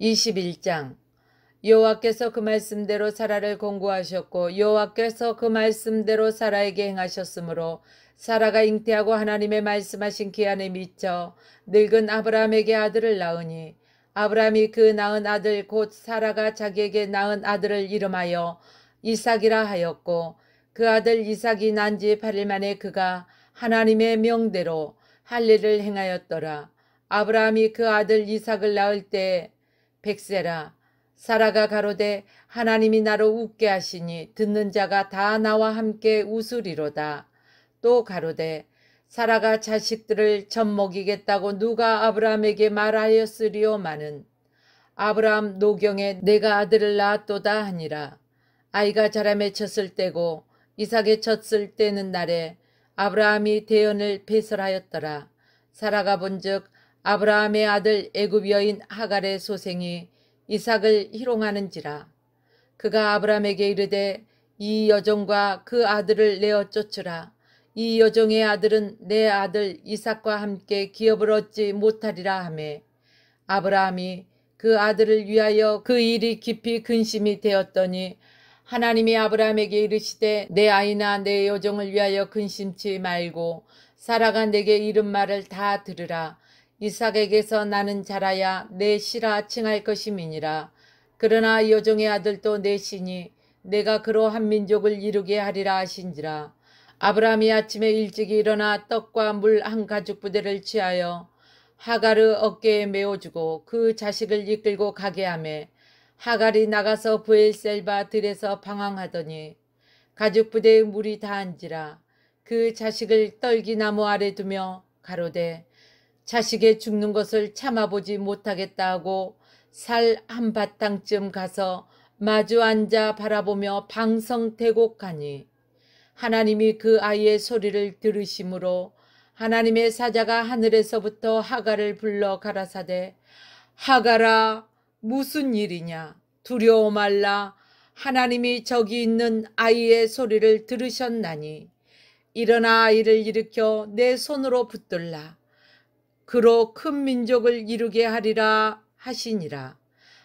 21장 여호와께서 그 말씀대로 사라를 공고하셨고 여호와께서 그 말씀대로 사라에게 행하셨으므로 사라가 잉태하고 하나님의 말씀하신 기한에 미쳐 늙은 아브라함에게 아들을 낳으니 아브라함이 그 낳은 아들 곧 사라가 자기에게 낳은 아들을 이름하여 이삭이라 하였고 그 아들 이삭이 난지 8일 만에 그가 하나님의 명대로 할 일을 행하였더라. 아브라함이 그 아들 이삭을 낳을 때 백세라 사라가 가로되 하나님이 나로 웃게 하시니 듣는 자가 다 나와 함께 웃으리로다. 또 가로되 사라가 자식들을 젖먹이겠다고 누가 아브라함에게 말하였으리오마는 아브라함 노경에 내가 아들을 낳았도다 하니라. 아이가 자람에 쳤을 때고 이삭에 쳤을 때는 날에 아브라함이 대연을 배설하였더라. 사라가 본즉 아브라함의 아들 애굽 여인 하갈의 소생이 이삭을 희롱하는지라 그가 아브라함에게 이르되 이 여종과 그 아들을 내어 쫓으라 이 여종의 아들은 내 아들 이삭과 함께 기업을 얻지 못하리라 하매 아브라함이 그 아들을 위하여 그 일이 깊이 근심이 되었더니 하나님이 아브라함에게 이르시되 내 아이나 내 여종을 위하여 근심치 말고 사라가 내게 이른 말을 다 들으라 이삭에게서 나는 자라야 내 씨라 칭할 것임이니라. 그러나 여종의 아들도 내 씨니 내가 그러한 민족을 이루게 하리라 하신지라. 아브라함이 아침에 일찍 일어나 떡과 물 한 가죽 부대를 취하여 하갈의 어깨에 메워주고그 자식을 이끌고 가게 하매 하갈이 나가서 부엘셀바 들에서 방황하더니 가죽 부대의 물이 다한지라 그 자식을 떨기나무 아래 두며 가로되 자식의 죽는 것을 참아보지 못하겠다 하고 살 한바탕쯤 가서 마주 앉아 바라보며 방성태곡하니 하나님이 그 아이의 소리를 들으심으로 하나님의 사자가 하늘에서부터 하가를 불러 가라사대 하가라 무슨 일이냐 두려워 말라 하나님이 저기 있는 아이의 소리를 들으셨나니 일어나 아이를 일으켜 내 손으로 붙들라 그로 큰 민족을 이루게 하리라 하시니라.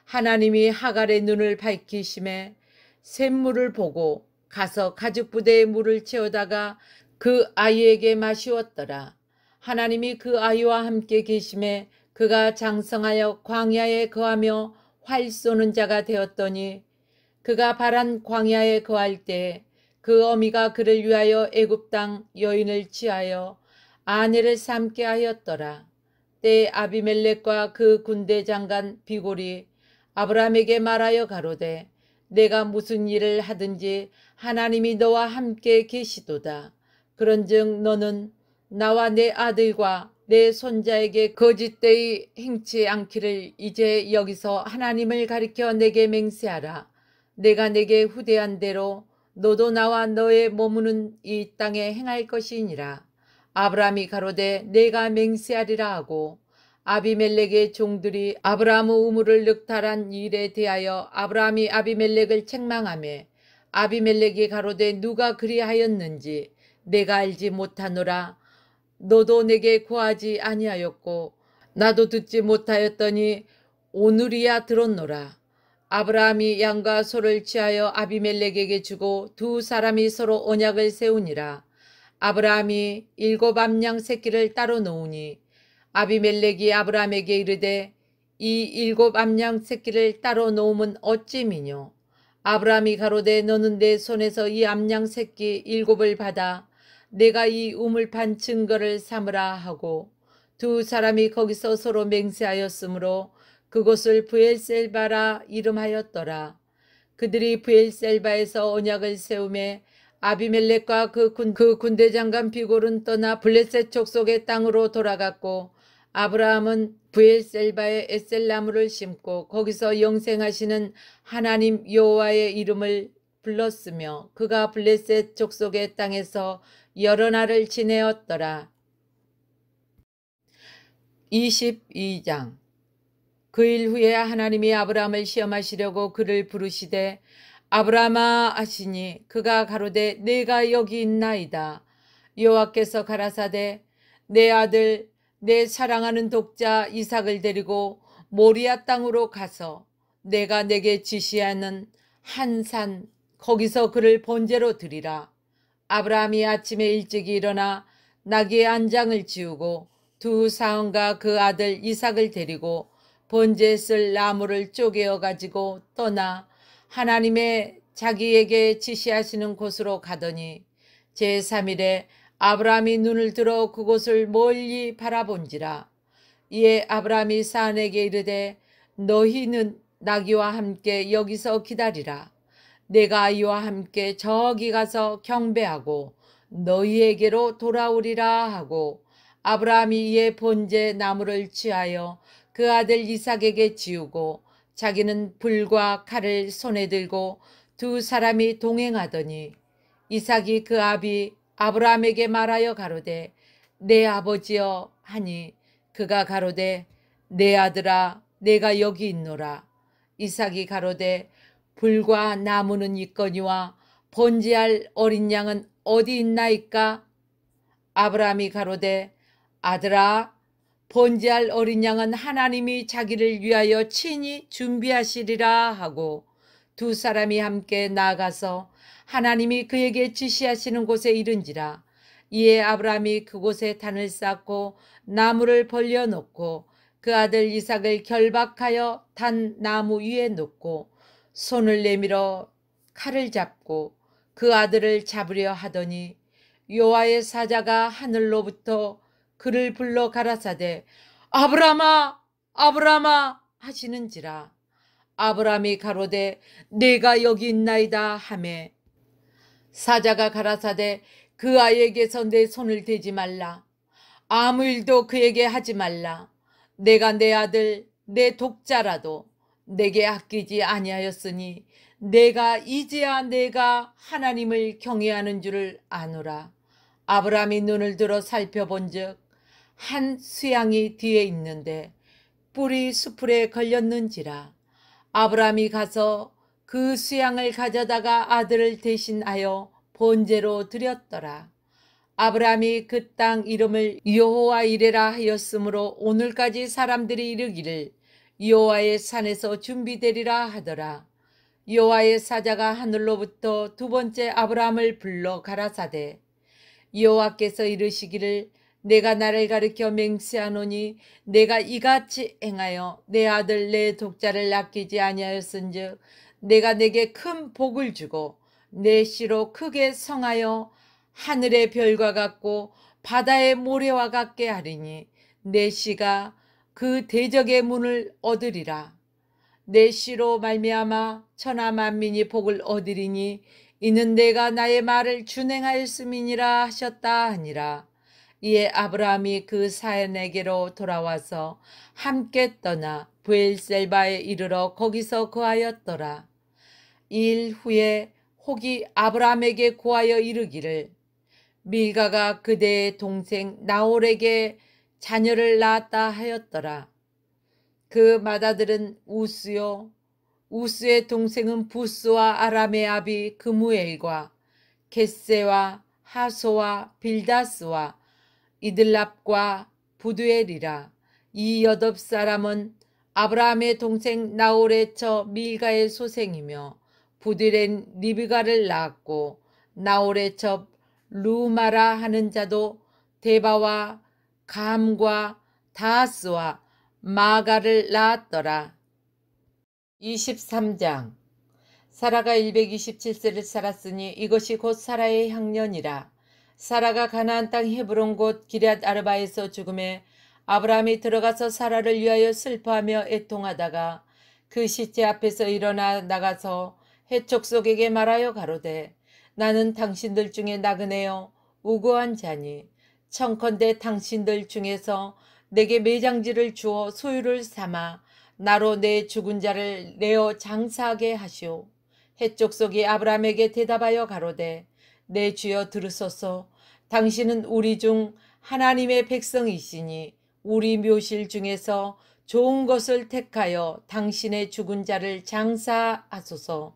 하나님이 하갈의 눈을 밝히심에 샘물을 보고 가서 가죽 부대에 물을 채우다가 그 아이에게 마시웠더라. 하나님이 그 아이와 함께 계심에 그가 장성하여 광야에 거하며 활 쏘는 자가 되었더니 그가 바란 광야에 거할 때 그 어미가 그를 위하여 애굽 땅 여인을 취하여 아내를 삼게 하였더라. 때 아비멜렉과 그 군대 장관 비골이 아브라함에게 말하여 가로되 내가 무슨 일을 하든지 하나님이 너와 함께 계시도다. 그런즉 너는 나와 내 아들과 내 손자에게 거짓되이 행치 않기를 이제 여기서 하나님을 가리켜 내게 맹세하라. 내가 내게 후대한 대로 너도 나와 너의 머무는 이 땅에 행할 것이니라. 아브라함이 가로되 내가 맹세하리라 하고 아비멜렉의 종들이 아브라함의 우물을 늑탈한 일에 대하여 아브라함이 아비멜렉을 책망하며 아비멜렉이 가로되 누가 그리하였는지 내가 알지 못하노라 너도 내게 구하지 아니하였고 나도 듣지 못하였더니 오늘이야 들었노라 아브라함이 양과 소를 취하여 아비멜렉에게 주고 두 사람이 서로 언약을 세우니라 아브라함이 일곱 암양 새끼를 따로 놓으니 아비멜렉이 아브라함에게 이르되 이 일곱 암양 새끼를 따로 놓음은 어찌미뇨 아브라함이 가로되 너는 내 손에서 이 암양 새끼 일곱을 받아 내가 이 우물판 증거를 삼으라 하고 두 사람이 거기서 서로 맹세하였으므로 그곳을 부엘셀바라 이름하였더라. 그들이 부엘셀바에서 언약을 세우매 아비멜렉과 그, 군, 그 군대장관 비골은 떠나 블레셋 족속의 땅으로 돌아갔고 아브라함은 부엘셀바의 에셀나무를 심고 거기서 영생하시는 하나님 여호와의 이름을 불렀으며 그가 블레셋 족속의 땅에서 여러 날을 지내었더라. 22장 그 일 후에 하나님이 아브라함을 시험하시려고 그를 부르시되 아브라함아 하시니 그가 가로되 내가 여기 있나이다. 여호와께서 가라사대 내 아들 내 사랑하는 독자 이삭을 데리고 모리아 땅으로 가서 내가 내게 지시하는 한 산 거기서 그를 번제로 드리라. 아브라함이 아침에 일찍 일어나 나귀의 안장을 지우고 두 사원과 그 아들 이삭을 데리고 번제 쓸 나무를 쪼개어 가지고 떠나 하나님의 자기에게 지시하시는 곳으로 가더니 제3일에 아브라함이 눈을 들어 그곳을 멀리 바라본지라 이에 아브라함이 산에게 이르되 너희는 나귀와 함께 여기서 기다리라 내가 이와 함께 저기 가서 경배하고 너희에게로 돌아오리라 하고 아브라함이 이에 본제 나무를 취하여 그 아들 이삭에게 지우고 자기는 불과 칼을 손에 들고 두 사람이 동행하더니 이삭이 그 아비 아브라함에게 말하여 가로되 내 아버지여 하니 그가 가로되 내 아들아 내가 여기 있노라 이삭이 가로되 불과 나무는 있거니와 번지할 어린 양은 어디 있나이까 아브라함이 가로되 아들아 번지할 어린 양은 하나님이 자기를 위하여 친히 준비하시리라 하고 두 사람이 함께 나아가서 하나님이 그에게 지시하시는 곳에 이른지라 이에 아브라함이 그곳에 단을 쌓고 나무를 벌려놓고 그 아들 이삭을 결박하여 단 나무 위에 놓고 손을 내밀어 칼을 잡고 그 아들을 잡으려 하더니 요하의 사자가 하늘로부터 그를 불러 가라사대 아브라마 아브라마 하시는지라 아브라함이 가로되 내가 여기 있나이다 하매 사자가 가라사대 그 아이에게서 내 손을 대지 말라 아무 일도 그에게 하지 말라 내가 내 아들 내 독자라도 내게 아끼지 아니하였으니 내가 이제야 내가 하나님을 경외하는 줄을 아노라 아브라함이 눈을 들어 살펴본즉 한 수양이 뒤에 있는데 뿔이 수풀에 걸렸는지라 아브라함이 가서 그 수양을 가져다가 아들을 대신하여 본제로 드렸더라. 아브라함이 그 땅 이름을 여호와 이레라 하였으므로 오늘까지 사람들이 이르기를 여호와의 산에서 준비되리라 하더라. 여호와의 사자가 하늘로부터 두 번째 아브라함을 불러 가라사대 여호와께서 이르시기를 내가 나를 가르켜 맹세하노니 내가 이같이 행하여 내 아들 내 독자를 아끼지 아니하였은즉 내가 내게 큰 복을 주고 내 씨로 크게 성하여 하늘의 별과 같고 바다의 모래와 같게 하리니 내 씨가 그 대적의 문을 얻으리라 내 씨로 말미암아 천하 만민이 복을 얻으리니 이는 내가 나의 말을 준행하였음이니라 하셨다 하니라 이에 아브라함이 그 사연에게로 돌아와서 함께 떠나 부엘셀바에 이르러 거기서 거하였더라. 일 후에 혹이 아브라함에게 구하여 이르기를 밀가가 그대의 동생 나홀에게 자녀를 낳았다 하였더라. 그맏아들은 우스요 우스의 동생은 부스와 아람의 아비 그무엘과 겟세와 하소와 빌다스와 이들랍과 부두엘이라 이 여덟 사람은 아브라함의 동생 나홀의 처 밀가의 소생이며 부두엘은 리비가를 낳았고 나홀의 처 루마라 하는 자도 대바와 감과 다스와 마가를 낳았더라. 23장 사라가 127세를 살았으니 이것이 곧 사라의 향년이라. 사라가 가나안 땅 헤브론 곳 기럇 아르바에서 죽음에 아브라함이 들어가서 사라를 위하여 슬퍼하며 애통하다가 그 시체 앞에서 일어나 나가서 해촉 속에게 말하여 가로되 나는 당신들 중에 나그네요 우고한 자니 청컨대 당신들 중에서 내게 매장지를 주어 소유를 삼아 나로 내 죽은 자를 내어 장사하게 하시오. 해쪽 속이 아브라함에게 대답하여 가로되 내 주여 들으소서 당신은 우리 중 하나님의 백성이시니 우리 묘실 중에서 좋은 것을 택하여 당신의 죽은 자를 장사하소서.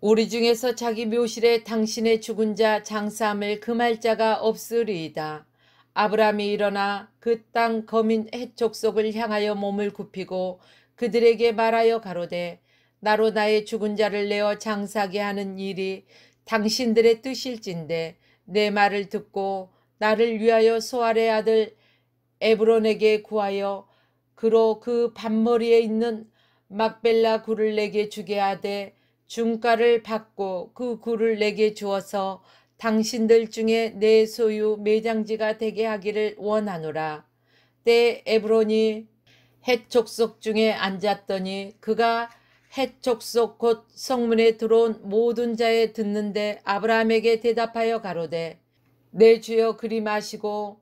우리 중에서 자기 묘실에 당신의 죽은 자 장사함을 금할 자가 없으리이다. 아브라함이 일어나 그 땅 거민 해족 속을 향하여 몸을 굽히고 그들에게 말하여 가로되 나로 나의 죽은 자를 내어 장사게 하 하는 일이 당신들의 뜻일진데 내 말을 듣고 나를 위하여 소알의 아들 에브론에게 구하여 그로 그 밭머리에 있는 막벨라 굴을 내게 주게 하되 중가를 받고 그 굴을 내게 주어서 당신들 중에 내 소유 매장지가 되게 하기를 원하노라. 때 에브론이 헷 족속 중에 앉았더니 그가 해촉속 곧 성문에 들어온 모든 자에 듣는데 아브라함에게 대답하여 가로되 내 주여 그리 마시고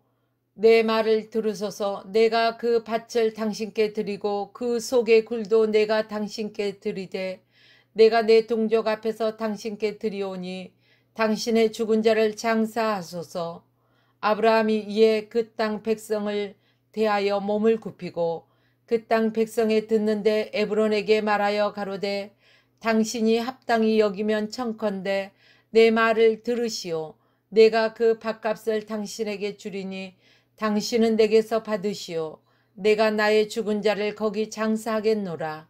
내 말을 들으소서 내가 그 밭을 당신께 드리고 그 속의 굴도 내가 당신께 드리되 내가 내 동족 앞에서 당신께 드리오니 당신의 죽은 자를 장사하소서 아브라함이 이에 그 땅 백성을 대하여 몸을 굽히고 그땅백성의 듣는데 에브론에게 말하여 가로되 당신이 합당히 여기면 청컨대 내 말을 들으시오. 내가 그 밥값을 당신에게 주리니 당신은 내게서 받으시오. 내가 나의 죽은 자를 거기 장사하겠노라.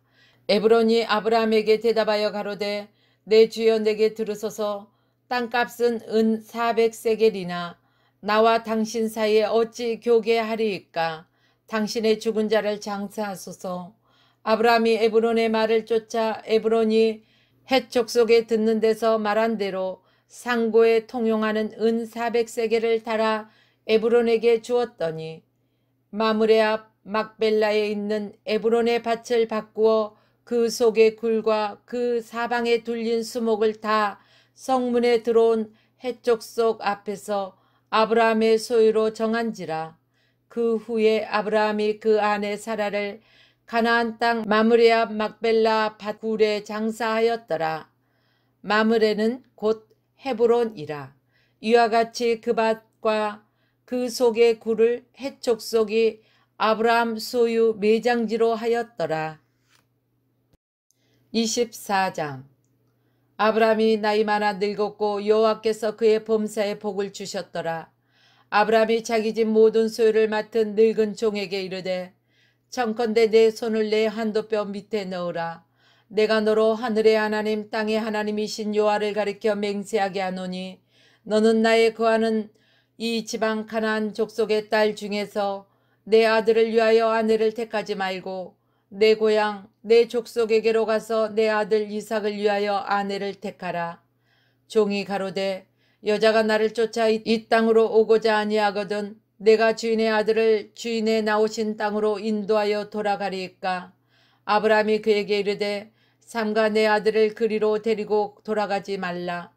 에브론이 아브라함에게 대답하여 가로되 내 주여 내게 들으소서 땅값은 은 사백 세겔이나 나와 당신 사이에 어찌 교계하리이까 당신의 죽은 자를 장사하소서. 아브라함이 에브론의 말을 쫓아 에브론이 해촉 속에 듣는 데서 말한 대로 상고에 통용하는 은 400세계를 달아 에브론에게 주었더니 마무레 앞 막벨라에 있는 에브론의 밭을 바꾸어 그 속의 굴과 그 사방에 둘린 수목을 다 성문에 들어온 해쪽 속 앞에서 아브라함의 소유로 정한지라 그 후에 아브라함이 그 아내 사라를 가나안 땅 마므레와 막벨라 밭굴에 장사하였더라. 마므레는 곧 헤브론이라. 이와 같이 그 밭과 그 속의 굴을 해촉 속이 아브라함 소유 매장지로 하였더라. 24장 아브라함이 나이 많아 늙었고 여호와께서 그의 범사에 복을 주셨더라. 아브라함이 자기 집 모든 소유를 맡은 늙은 종에게 이르되 청컨대 내 손을 내 한도뼈 밑에 넣으라. 내가 너로 하늘의 하나님 땅의 하나님이신 요하를 가리켜 맹세하게 하노니 너는 나의 거하는 이 지방 가난안 족속의 딸 중에서 내 아들을 위하여 아내를 택하지 말고 내 고향 내 족속에게로 가서 내 아들 이삭을 위하여 아내를 택하라. 종이 가로되 여자가 나를 쫓아 이 땅으로 오고자 아니하거든 내가 주인의 아들을 주인의 나오신 땅으로 인도하여 돌아가리까 아브라함이 그에게 이르되 삼가 내 아들을 그리로 데리고 돌아가지 말라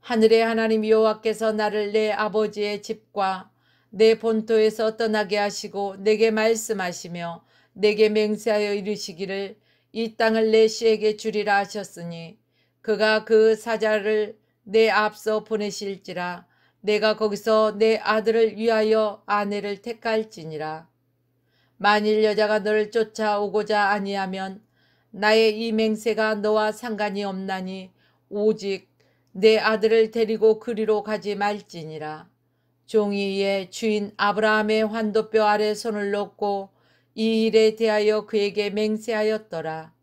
하늘의 하나님 여호와께서 나를 내 아버지의 집과 내 본토에서 떠나게 하시고 내게 말씀하시며 내게 맹세하여 이르시기를 이 땅을 내 씨에게 주리라 하셨으니 그가 그 사자를 내 앞서 보내실지라 내가 거기서 내 아들을 위하여 아내를 택할지니라. 만일 여자가 너를 쫓아오고자 아니하면 나의 이 맹세가 너와 상관이 없나니 오직 내 아들을 데리고 그리로 가지 말지니라. 종이 의 주인 아브라함의 환도뼈 아래 손을 놓고 이 일에 대하여 그에게 맹세하였더라.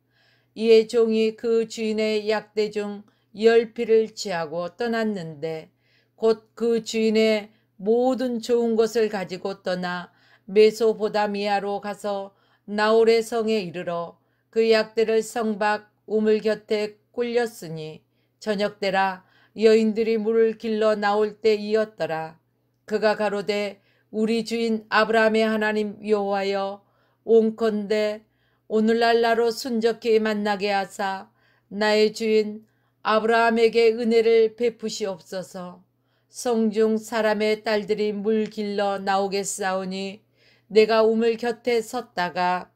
이에 종이 그 주인의 약대 중 열피를 취하고 떠났는데 곧 그 주인의 모든 좋은 것을 가지고 떠나 메소보다미아로 가서 나홀의 성에 이르러 그 약대를 성박 우물 곁에 꿀렸으니 저녁 때라 여인들이 물을 길러 나올 때이었더라. 그가 가로되 우리 주인 아브라함의 하나님 여호와여 온컨대 오늘날 나로 순적히 만나게 하사 나의 주인 아브라함에게 은혜를 베푸시옵소서. 성중 사람의 딸들이 물 길러 나오겠사오니 내가 우물 곁에 섰다가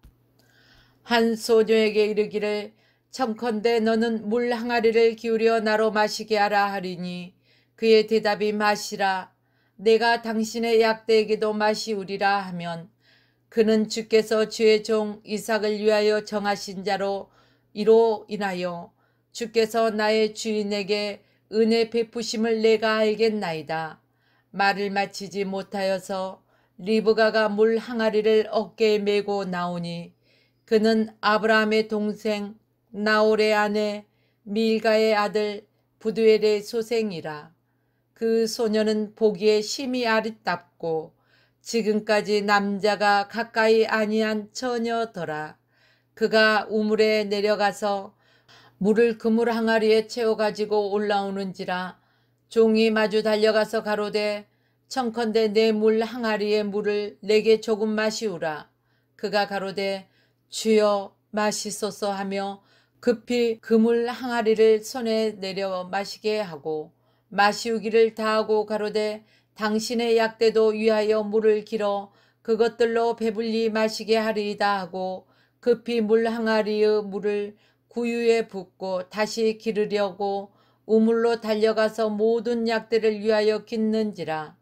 한 소녀에게 이르기를 청컨대 너는 물 항아리를 기울여 나로 마시게 하라 하리니 그의 대답이 마시라 내가 당신의 약대에게도 마시우리라 하면 그는 주께서 주의 종 이삭을 위하여 정하신 자로 이로 인하여 주께서 나의 주인에게 은혜 베푸심을 내가 알겠나이다. 말을 마치지 못하여서 리브가가 물 항아리를 어깨에 메고 나오니 그는 아브라함의 동생 나홀의 아내 밀가의 아들 부두엘의 소생이라. 그 소녀는 보기에 심히 아리답고 지금까지 남자가 가까이 아니한 처녀더라. 그가 우물에 내려가서 물을 그물 항아리에 채워 가지고 올라오는지라 종이 마주 달려가서 가로되 청컨대 내 물항아리에 물을 내게 조금 마시우라 그가 가로되 주여 마시소서 하며 급히 그물 항아리를 손에 내려 마시게 하고 마시우기를 다하고 가로되 당신의 약대도 위하여 물을 길어 그것들로 배불리 마시게 하리이다 하고 급히 물 항아리의 물을 구유에 붓고 다시 기르려고 우물로 달려가서 모든 약들을 위하여 깃는지라.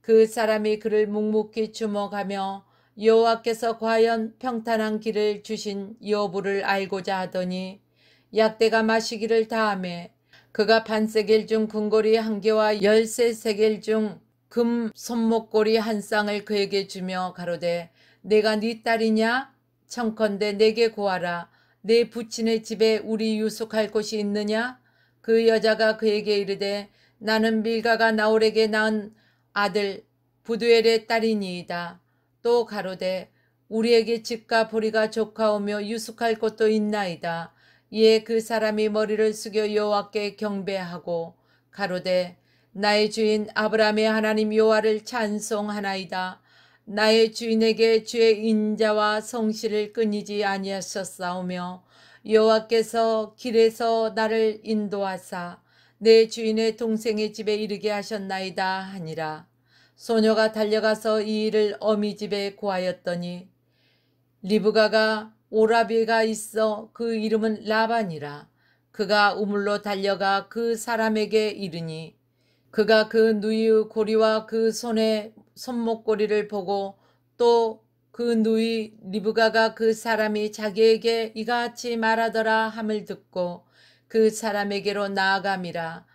그 사람이 그를 묵묵히 주목하며 여호와께서 과연 평탄한 길을 주신 여부를 알고자 하더니 약대가 마시기를 다음에 그가 반세겔 중 금고리 한 개와 열세 세겔 중 금 손목고리 한 쌍을 그에게 주며 가로되 내가 네 딸이냐 청컨대 내게 구하라 내 네 부친의 집에 우리 유숙할 곳이 있느냐? 그 여자가 그에게 이르되 나는 밀가가 나홀에게 낳은 아들 부두엘의 딸이니이다. 또 가로되 우리에게 집과 보리가 조카오며 유숙할 곳도 있나이다. 이에 그 사람이 머리를 숙여 여호와께 경배하고 가로되 나의 주인 아브라함의 하나님 여호와를 찬송하나이다. 나의 주인에게 주의 인자와 성실을 끊이지 아니하셨사오며 여호와께서 길에서 나를 인도하사 내 주인의 동생의 집에 이르게 하셨나이다 하니라 소녀가 달려가서 이 일을 어미 집에 고하였더니 리브가가 오라비가 있어 그 이름은 라반이라 그가 우물로 달려가 그 사람에게 이르니 그가 그 누이의 고리와 그 손에 손목꼬리를 보고 또 그 누이 리브가가 그 사람이 자기에게 이같이 말하더라 함을 듣고 그 사람에게로 나아감이라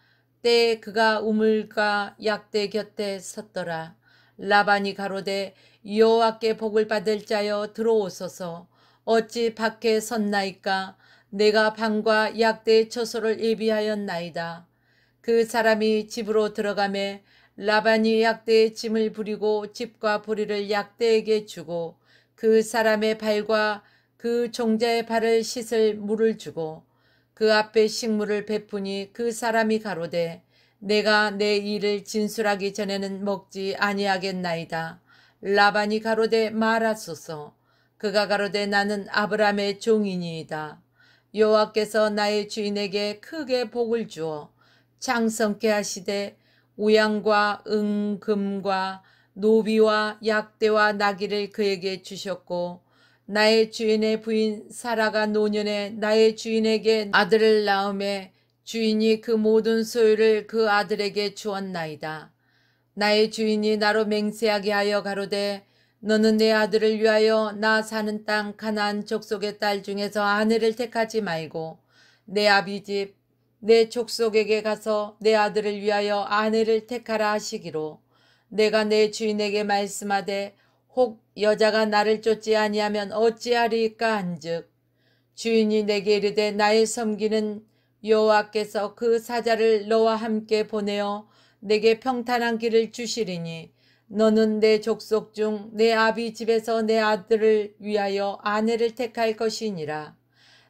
때 그가 우물과 약대 곁에 섰더라 라반이 가로되 여호와께 복을 받을 자여 들어오소서 어찌 밖에 섰나이까 내가 방과 약대의 처소를 예비하였나이다 그 사람이 집으로 들어가매 라반이 약대의 짐을 부리고 집과 보리를 약대에게 주고 그 사람의 발과 그 종자의 발을 씻을 물을 주고 그 앞에 식물을 베푸니 그 사람이 가로되 내가 내 일을 진술하기 전에는 먹지 아니하겠나이다. 라반이 가로되 말하소서. 그가 가로되 나는 아브라함의 종이니이다. 여호와께서 나의 주인에게 크게 복을 주어 장성케 하시되 우양과 은금과 노비와 약대와 나귀를 그에게 주셨고 나의 주인의 부인 사라가 노년에 나의 주인에게 아들을 낳음에 주인이 그 모든 소유를 그 아들에게 주었나이다. 나의 주인이 나로 맹세하게 하여 가로되 너는 내 아들을 위하여 나 사는 땅가나 족속의 딸 중에서 아내를 택하지 말고 내 아비 집내 족속에게 가서 내 아들을 위하여 아내를 택하라 하시기로 내가 내 주인에게 말씀하되 혹 여자가 나를 쫓지 아니하면 어찌하리까 한즉 주인이 내게 이르되 나의 섬기는 여호와께서 그 사자를 너와 함께 보내어 내게 평탄한 길을 주시리니 너는 내 족속 중 내 아비 집에서 내 아들을 위하여 아내를 택할 것이니라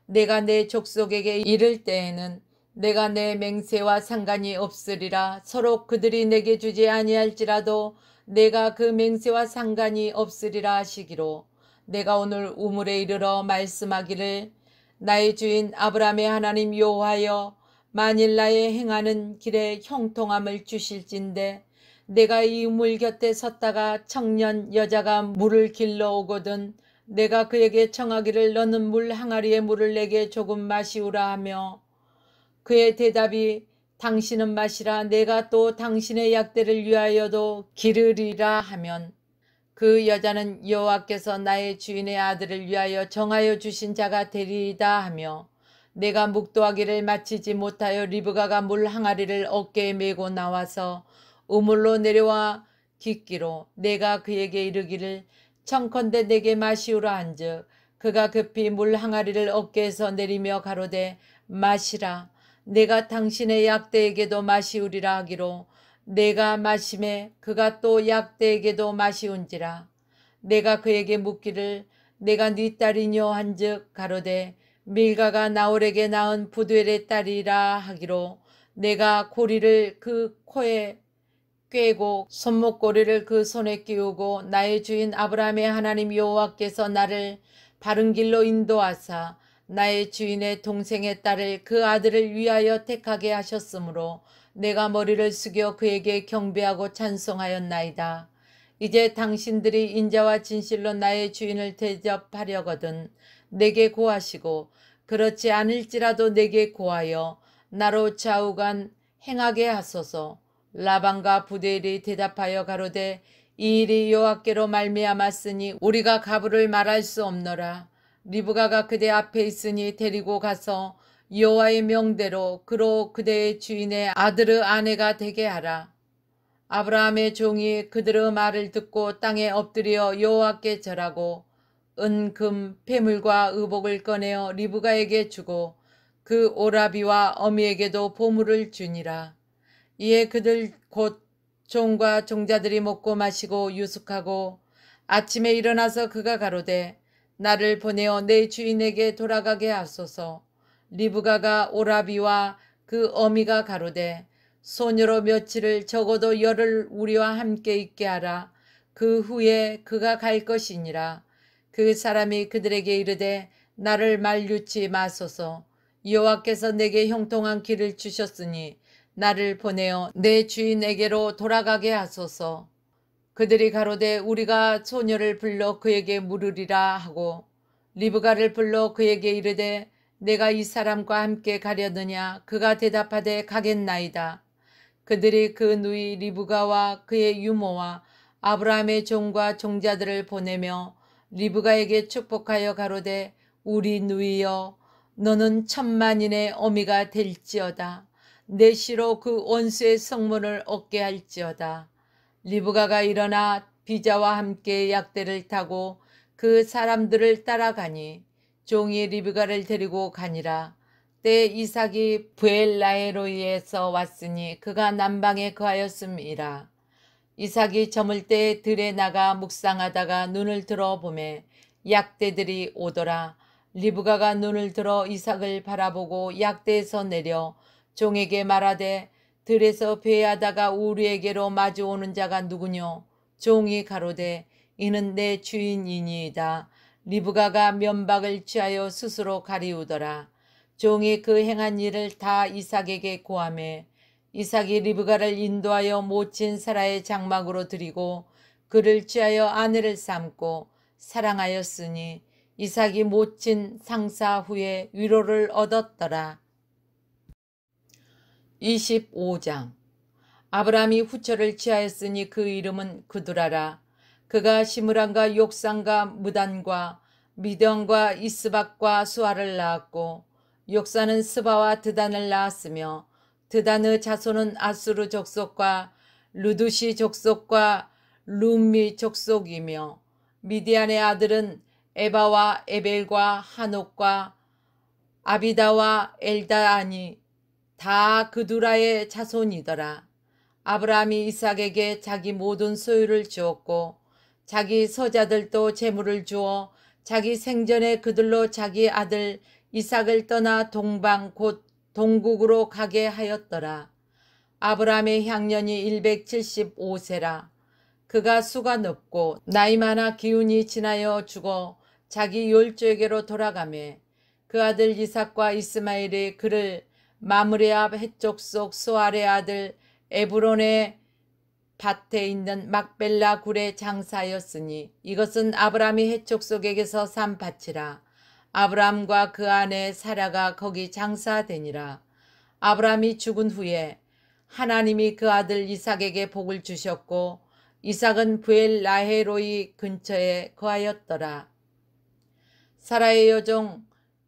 내가 내 족속에게 이를 때에는 내가 내 맹세와 상관이 없으리라 서로 그들이 내게 주지 아니할지라도 내가 그 맹세와 상관이 없으리라 하시기로 내가 오늘 우물에 이르러 말씀하기를 나의 주인 아브라함의 하나님 요하여 만일 나의 행하는 길에 형통함을 주실진데 내가 이 우물 곁에 섰다가 청년 여자가 물을 길러 오거든 내가 그에게 청하기를 너는 물 항아리에 물을 내게 조금 마시우라 하며 그의 대답이 당신은 마시라 내가 또 당신의 약대를 위하여도 기르리라 하면 그 여자는 여호와께서 나의 주인의 아들을 위하여 정하여 주신 자가 되리이다 하며 내가 묵도하기를 마치지 못하여 리브가가 물 항아리를 어깨에 메고 나와서 우물로 내려와 깃기로 내가 그에게 이르기를 청컨대 내게 마시우라 한즉 그가 급히 물 항아리를 어깨에서 내리며 가로되 마시라 내가 당신의 약대에게도 마시우리라 하기로 내가 마심에 그가 또 약대에게도 마시운지라 내가 그에게 묻기를 내가 네 딸이뇨 한즉 가로되 밀가가 나홀에게 낳은 부두엘의 딸이라 하기로 내가 고리를 그 코에 꿰고 손목고리를 그 손에 끼우고 나의 주인 아브라함의 하나님 여호와께서 나를 바른 길로 인도하사 나의 주인의 동생의 딸을 그 아들을 위하여 택하게 하셨으므로 내가 머리를 숙여 그에게 경배하고 찬송하였나이다. 이제 당신들이 인자와 진실로 나의 주인을 대접하려거든 내게 고하시고 그렇지 않을지라도 내게 고하여 나로 좌우간 행하게 하소서. 라방과 부델이 대답하여 가로되 이 일이 여호와께로 말미암았으니 우리가 가부를 말할 수 없노라. 리브가가 그대 앞에 있으니 데리고 가서 여호와의 명대로 그로 그대의 주인의 아들의 아내가 되게 하라. 아브라함의 종이 그들의 말을 듣고 땅에 엎드려 여호와께 절하고 은금 폐물과 의복을 꺼내어 리브가에게 주고 그 오라비와 어미에게도 보물을 주니라. 이에 그들 곧 종과 종자들이 먹고 마시고 유숙하고 아침에 일어나서 그가 가로되 나를 보내어 내 주인에게 돌아가게 하소서. 리브가가 오라비와 그 어미가 가로되 소녀로 며칠을 적어도 열흘 우리와 함께 있게 하라. 그 후에 그가 갈 것이니라. 그 사람이 그들에게 이르되 나를 말류치 마소서. 여호와께서 내게 형통한 길을 주셨으니 나를 보내어 내 주인에게로 돌아가게 하소서. 그들이 가로되 우리가 소녀를 불러 그에게 물으리라 하고 리브가를 불러 그에게 이르되 내가 이 사람과 함께 가려느냐 그가 대답하되 가겠나이다. 그들이 그 누이 리브가와 그의 유모와 아브라함의 종과 종자들을 보내며 리브가에게 축복하여 가로되 우리 누이여 너는 천만인의 어미가 될지어다. 내 시로 그 원수의 성문을 얻게 할지어다. 리브가가 일어나 비자와 함께 약대를 타고 그 사람들을 따라가니 종이 리브가를 데리고 가니라. 때 이삭이 부엘라에로이에서 왔으니 그가 남방에 거하였음이라. 이삭이 저물 때 들에 나가 묵상하다가 눈을 들어 보매 약대들이 오더라. 리브가가 눈을 들어 이삭을 바라보고 약대에서 내려 종에게 말하되 들에서 배하다가 우리에게로 마주오는 자가 누구뇨? 종이 가로되 이는 내 주인이니이다. 리브가가 면박을 취하여 스스로 가리우더라. 종이 그 행한 일을 다 이삭에게 고함해 이삭이 리브가를 인도하여 모친 사라의 장막으로 드리고 그를 취하여 아내를 삼고 사랑하였으니 이삭이 모친 상사 후에 위로를 얻었더라. 25장 아브라함이 후처를 지하였으니 그 이름은 그두라라 그가 시므란과 욕상과 무단과 미던과 이스박과 수아를 낳았고 욕사는 스바와 드단을 낳았으며 드단의 자손은 아수르 족속과 루두시 족속과 룸미 족속이며 미디안의 아들은 에바와 에벨과 한옥과 아비다와 엘다아니 다 그두라의 자손이더라. 아브라함이 이삭에게 자기 모든 소유를 주었고 자기 서자들도 재물을 주어 자기 생전에 그들로 자기 아들 이삭을 떠나 동방 곧 동국으로 가게 하였더라. 아브라함의 향년이 175세라. 그가 수가 높고 나이 많아 기운이 지나여 죽어 자기 율조에게로 돌아가매 그 아들 이삭과 이스마엘이 그를 마무리앞 해쪽 속 소알의 아들 에브론의 밭에 있는 막벨라 굴의 장사였으니 이것은 아브라함이 해촉 속에게서 산 밭이라 아브라함과그 아내 사라가 거기 장사되니라 아브라함이 죽은 후에 하나님이 그 아들 이삭에게 복을 주셨고 이삭은 부엘 라헤로이 근처에 거하였더라 사라의 여종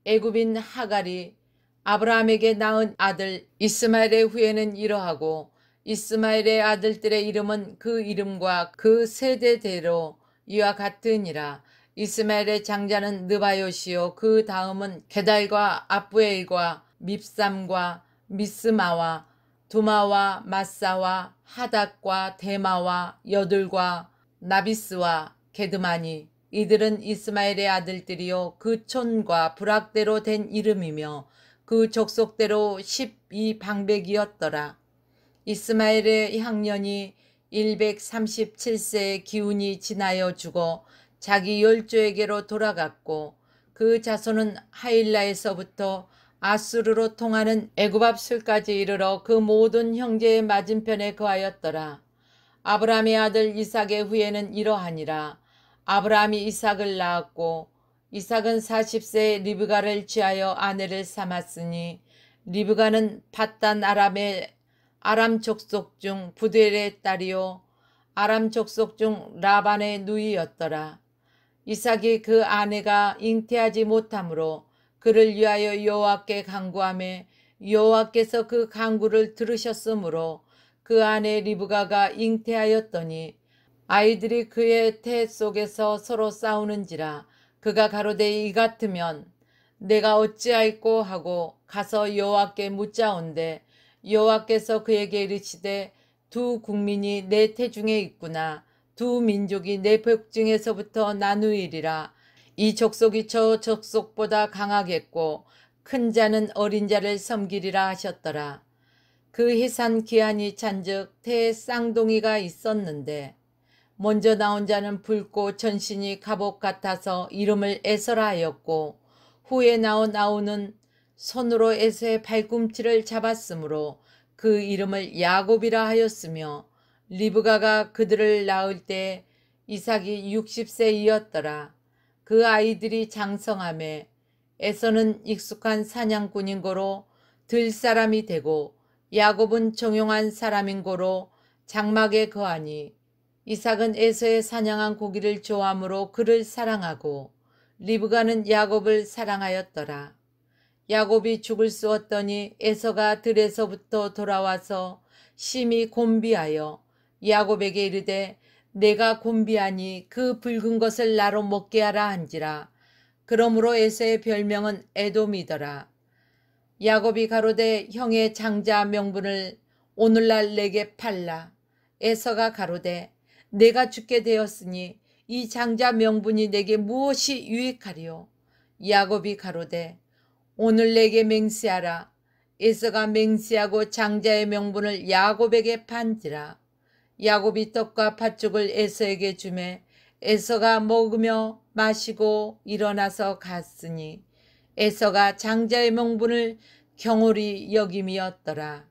애굽인 하갈이 아브라함에게 낳은 아들 이스마엘의 후예는 이러하고 이스마엘의 아들들의 이름은 그 이름과 그 세대대로 이와 같으니라. 이스마엘의 장자는 느바요시요 그 다음은 게달과 아부엘과 밉삼과 미스마와 두마와 마사와 하닥과 데마와 여들과 나비스와 게드마니 이들은 이스마엘의 아들들이요 그 촌과 부락대로 된 이름이며 그 족속대로 12방백이었더라. 이스마엘의 향년이 137세의 기운이 지나여 죽어 자기 열조에게로 돌아갔고 그 자손은 하일라에서부터 아수르로 통하는 에굽압술까지 이르러 그 모든 형제의 맞은편에 거하였더라. 아브라함의 아들 이삭의 후에는 이러하니라. 아브라함이 이삭을 낳았고 이삭은 40세에 리브가를 취하여 아내를 삼았으니 리브가는 바단 아람의 아람 족속 중 부델의 딸이요 아람 족속 중 라반의 누이였더라. 이삭이 그 아내가 잉태하지 못하므로 그를 위하여 여호와께 간구함에 여호와께서 그 간구를 들으셨으므로 그 아내 리브가가 잉태하였더니 아이들이 그의 태 속에서 서로 싸우는지라 그가 가로되 이 같으면 내가 어찌할꼬 하고 가서 여호와께 묻자온대 여호와께서 그에게 이르시되 두 국민이 내 태중에 있구나 두 민족이 내 백중에서부터 나누이리라 이 족속이 저 족속보다 강하겠고 큰 자는 어린 자를 섬기리라 하셨더라 그희산 기한이 찬즉 태 쌍둥이가 있었는데 먼저 나온 자는 붉고 전신이 갑옷 같아서 이름을 에서라 하였고 후에 나온 아우는 손으로 에서의 발꿈치를 잡았으므로 그 이름을 야곱이라 하였으며 리브가가 그들을 낳을 때 이삭이 60세이었더라. 그 아이들이 장성함에 에서는 익숙한 사냥꾼인 거로들 사람이 되고 야곱은 정용한 사람인 거로 장막에 거하니 이삭은 에서의 사냥한 고기를 좋아함으로 그를 사랑하고 리브가는 야곱을 사랑하였더라. 야곱이 죽을 수 없더니 에서가 들에서부터 돌아와서 심히 곤비하여 야곱에게 이르되 내가 곤비하니 그 붉은 것을 나로 먹게 하라 한지라. 그러므로 에서의 별명은 에돔이더라. 야곱이 가로되 형의 장자 명분을 오늘날 내게 팔라. 에서가 가로되 내가 죽게 되었으니 이 장자 명분이 내게 무엇이 유익하리요? 야곱이 가로되 오늘 내게 맹세하라. 에서가 맹세하고 장자의 명분을 야곱에게 판지라. 야곱이 떡과 팥죽을 에서에게 주매 에서가 먹으며 마시고 일어나서 갔으니 에서가 장자의 명분을 경홀히 여김이었더라.